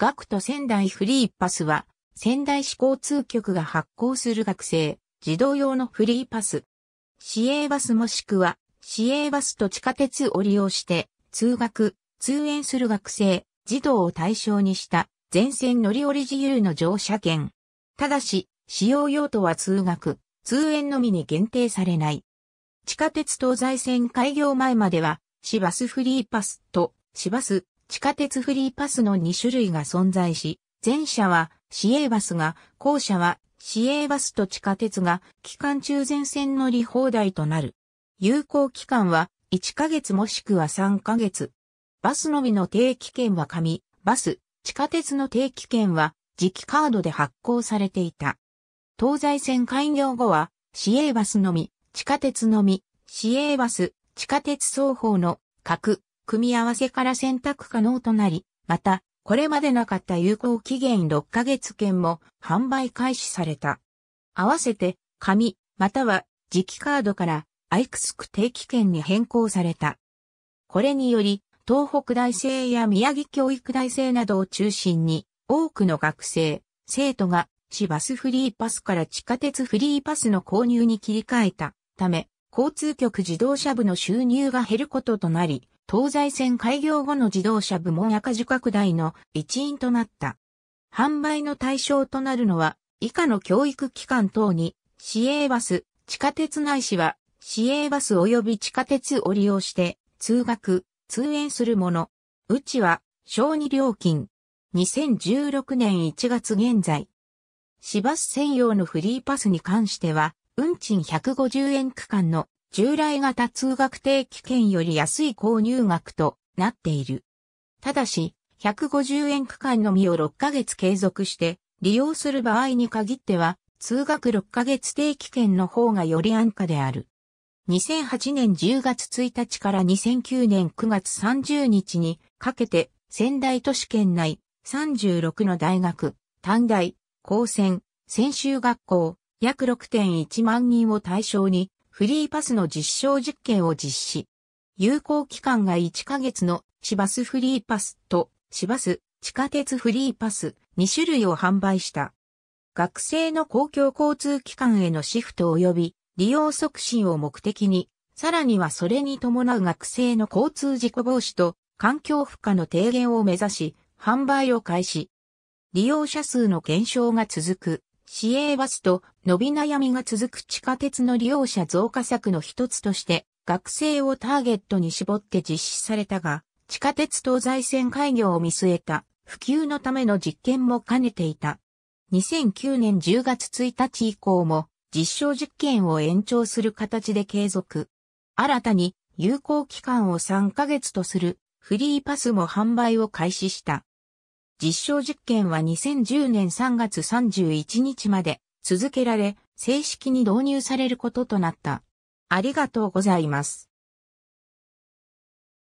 学徒仙台フリーパスは、仙台市交通局が発行する学生、児童用のフリーパス。市営バスもしくは、市営バスと地下鉄を利用して、通学、通園する学生、児童を対象にした、全線乗り降り自由の乗車券。ただし、使用用途は通学、通園のみに限定されない。地下鉄東西線開業前までは、市バスフリーパスと、市バス、地下鉄フリーパスの2種類が存在し、前者は市営バスが、後者は市営バスと地下鉄が期間中全線乗り放題となる。有効期間は1ヶ月もしくは3ヶ月。バスのみの定期券は紙、バス、地下鉄の定期券は磁気カードで発行されていた。東西線開業後は市営バスのみ、地下鉄のみ、市営バス、地下鉄双方の各組み合わせから選択可能となり、また、これまでなかった有効期限6ヶ月券も販売開始された。合わせて、紙、または、磁気カードから、アイクスク定期券に変更された。これにより、東北大生や宮城教育大生などを中心に、多くの学生、生徒が、市バスフリーパスから地下鉄フリーパスの購入に切り替えたため、交通局自動車部の収入が減ることとなり、東西線開業後の自動車部門赤字拡大の一因となった。販売の対象となるのは、以下の教育機関等に、市営バス、地下鉄ないしは、市営バス及び地下鉄を利用して、通学、通園するもの。うちは、小児料金。2016年1月現在。市バス専用のフリーパスに関しては、運賃150円区間の従来型通学定期券より安い購入額となっている。ただし、150円区間のみを6ヶ月継続して利用する場合に限っては、通学6ヶ月定期券の方がより安価である。2008年10月1日から2009年9月30日にかけて仙台都市圏内36の大学、短大、高専、専修学校、約6.1万人を対象にフリーパスの実証実験を実施。有効期間が1ヶ月の市バスフリーパスと市バス地下鉄フリーパス2種類を販売した。学生の公共交通機関へのシフト及び利用促進を目的に、さらにはそれに伴う学生の交通事故防止と環境負荷の低減を目指し、販売を開始。利用者数の減少が続く市営バスと伸び悩みが続く地下鉄の利用者増加策の一つとして、学生をターゲットに絞って実施されたが、地下鉄東西線開業を見据えた普及のための実験も兼ねていた。2009年10月1日以降も実証実験を延長する形で継続。新たに有効期間を3ヶ月とするフリーパスも販売を開始した。実証実験は2010年3月31日まで続けられ、正式に導入されることとなった。ありがとうございます。